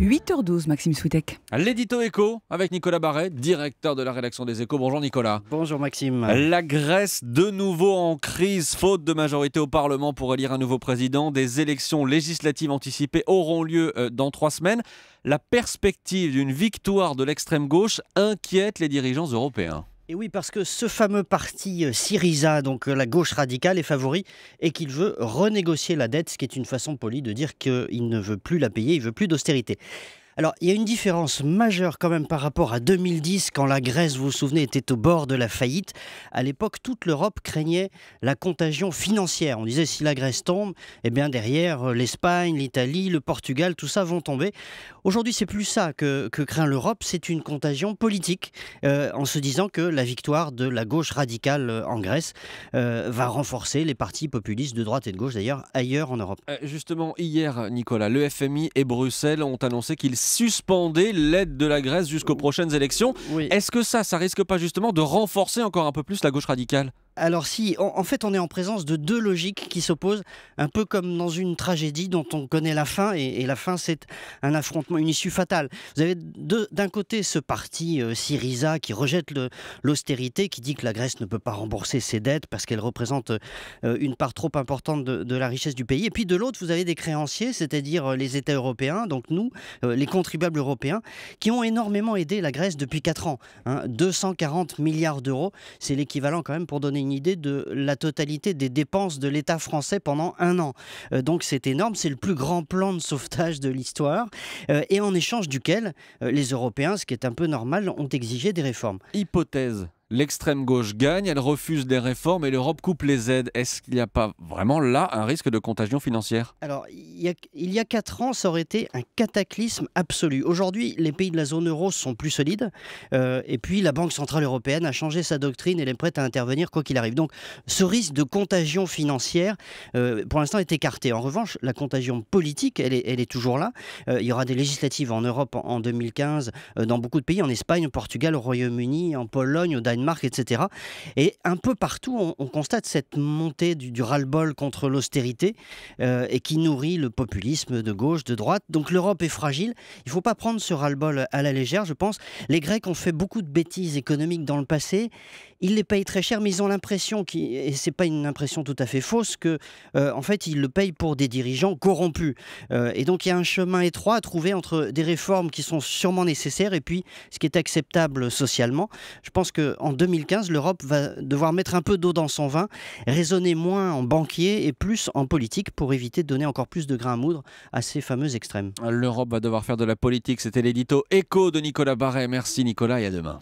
8h12, Maxime Soutek. L'édito Éco avec Nicolas Barret, directeur de la rédaction des échos. Bonjour Nicolas. Bonjour Maxime. La Grèce de nouveau en crise, faute de majorité au Parlement pour élire un nouveau président. Des élections législatives anticipées auront lieu euh, dans trois semaines. La perspective d'une victoire de l'extrême gauche inquiète les dirigeants européens. Et oui, parce que ce fameux parti euh, Syriza, donc euh, la gauche radicale, est favori et qu'il veut renégocier la dette, ce qui est une façon polie de dire qu'il ne veut plus la payer, il veut plus d'austérité. Alors, il y a une différence majeure quand même par rapport à 2010, quand la Grèce, vous vous souvenez, était au bord de la faillite. À l'époque, toute l'Europe craignait la contagion financière. On disait si la Grèce tombe, eh bien derrière, euh, l'Espagne, l'Italie, le Portugal, tout ça vont tomber. Aujourd'hui, c'est plus ça que, craint l'Europe, c'est une contagion politique, euh, en se disant que la victoire de la gauche radicale euh, en Grèce va renforcer les partis populistes de droite et de gauche, d'ailleurs, ailleurs en Europe. Justement, hier, Nicolas, le FMI et Bruxelles ont annoncé qu'ils suspender l'aide de la Grèce jusqu'aux prochaines élections. Est-ce que ça, ça risque pas justement de renforcer encore un peu plus la gauche radicale alors si, en, fait, on est en présence de deux logiques qui s'opposent, un peu comme dans une tragédie dont on connaît la fin, et, la fin, c'est un affrontement, une issue fatale. Vous avez d'un côté ce parti euh, Syriza qui rejette l'austérité, qui dit que la Grèce ne peut pas rembourser ses dettes parce qu'elle représente euh, une part trop importante de, la richesse du pays, et puis de l'autre, vous avez des créanciers, c'est-à-dire euh, les États européens, donc nous, les contribuables européens, qui ont énormément aidé la Grèce depuis 4 ans. 240 hein. milliards d'euros, c'est l'équivalent quand même pour donner une idée de la totalité des dépenses de l'État français pendant un an. Euh, donc c'est énorme, c'est le plus grand plan de sauvetage de l'histoire, euh, et en échange duquel euh, les Européens, ce qui est un peu normal, ont exigé des réformes. Hypothèse L'extrême gauche gagne, elle refuse des réformes et l'Europe coupe les aides. Est-ce qu'il n'y a pas vraiment là un risque de contagion financière Alors, il y, a, il quatre ans, ça aurait été un cataclysme absolu. Aujourd'hui, les pays de la zone euro sont plus solides. Euh, et puis, la Banque Centrale Européenne a changé sa doctrine. Elle est prête à intervenir quoi qu'il arrive. Donc, ce risque de contagion financière, euh, pour l'instant, est écarté. En revanche, la contagion politique, elle est, elle est toujours là. Euh, il y aura des législatives en Europe en, en 2015, dans beaucoup de pays, en Espagne, au Portugal, au Royaume-Uni, en Pologne, au Danemark etc. Et un peu partout, on, constate cette montée du, du ras-le-bol contre l'austérité euh, et qui nourrit le populisme de gauche, de droite. Donc l'Europe est fragile. Il ne faut pas prendre ce ras-le-bol à la légère, je pense. Les Grecs ont fait beaucoup de bêtises économiques dans le passé. Ils les payent très cher, mais ils ont l'impression, et et n'est pas une impression tout à fait fausse, que euh, en fait ils le payent pour des dirigeants corrompus. Euh, et donc il y a un chemin étroit à trouver entre des réformes qui sont sûrement nécessaires et puis ce qui est acceptable socialement. Je pense qu'en 2015, l'Europe va devoir mettre un peu d'eau dans son vin, raisonner moins en banquier et plus en politique pour éviter de donner encore plus de grains à moudre à ces fameux extrêmes. L'Europe va devoir faire de la politique. C'était l'édito écho de Nicolas Barret. Merci Nicolas et À demain.